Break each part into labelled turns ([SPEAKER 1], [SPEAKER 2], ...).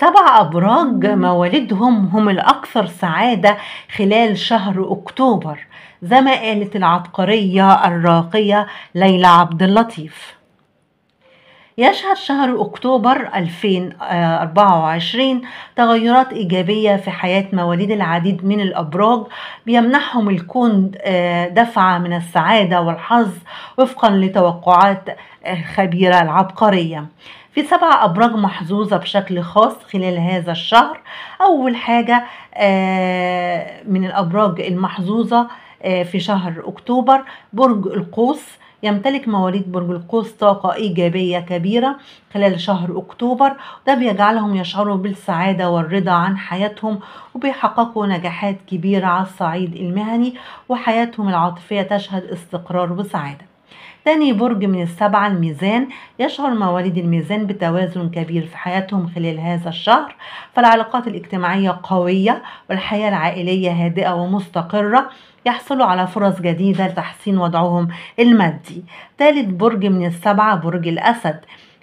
[SPEAKER 1] سبع أبراج مواليدهم هم الأكثر سعادة خلال شهر أكتوبر زي ما قالت العبقرية الراقية ليلى عبد اللطيف يشهد شهر أكتوبر 2024 آه، تغيرات إيجابية في حياة مواليد العديد من الأبراج بيمنحهم الكون آه، دفعة من السعادة والحظ وفقا لتوقعات الخبيرة آه، العبقرية في سبع أبراج محظوظة بشكل خاص خلال هذا الشهر أول حاجة من الأبراج المحظوظة في شهر أكتوبر برج القوس يمتلك مواليد برج القوس طاقة إيجابية كبيرة خلال شهر أكتوبر ده بيجعلهم يشعروا بالسعادة والرضا عن حياتهم وبيحققوا نجاحات كبيرة على الصعيد المهني وحياتهم العاطفية تشهد استقرار وسعادة تاني برج من السبعة الميزان يشعر مواليد الميزان بتوازن كبير في حياتهم خلال هذا الشهر فالعلاقات الاجتماعية قوية والحياة العائلية هادئة ومستقرة يحصلوا على فرص جديدة لتحسين وضعهم المادي ثالث برج من السبعة برج الأسد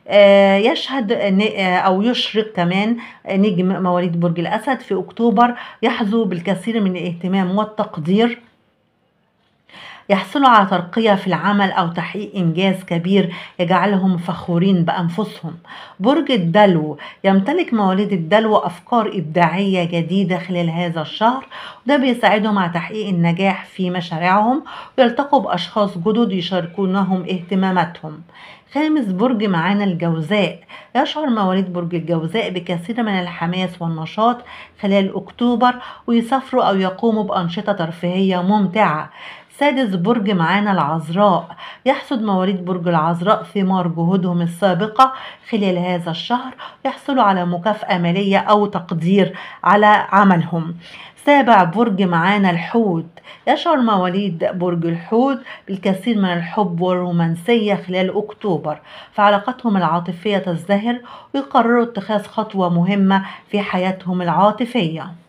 [SPEAKER 1] آه، يشهد آه، أو يشرق كمان نجم مواليد برج الأسد في أكتوبر يحظو بالكثير من الاهتمام والتقدير يحصلوا على ترقية في العمل أو تحقيق إنجاز كبير يجعلهم فخورين بأنفسهم برج الدلو يمتلك مواليد الدلو أفكار إبداعية جديدة خلال هذا الشهر وده بيساعدهم على تحقيق النجاح في مشاريعهم ويلتقوا بأشخاص جدد يشاركونهم اهتماماتهم خامس برج معانا الجوزاء يشعر مواليد برج الجوزاء بكثير من الحماس والنشاط خلال أكتوبر ويسافروا أو يقوموا بأنشطة ترفيهية ممتعة سادس برج معانا العذراء يحصد مواليد برج العذراء ثمار جهودهم السابقة خلال هذا الشهر يحصلوا على مكافأة مالية أو تقدير على عملهم سابع برج معانا الحوت يشعر مواليد برج الحوت بالكثير من الحب والرومانسية خلال أكتوبر فعلاقتهم العاطفية تزدهر ويقرروا اتخاذ خطوة مهمة في حياتهم العاطفية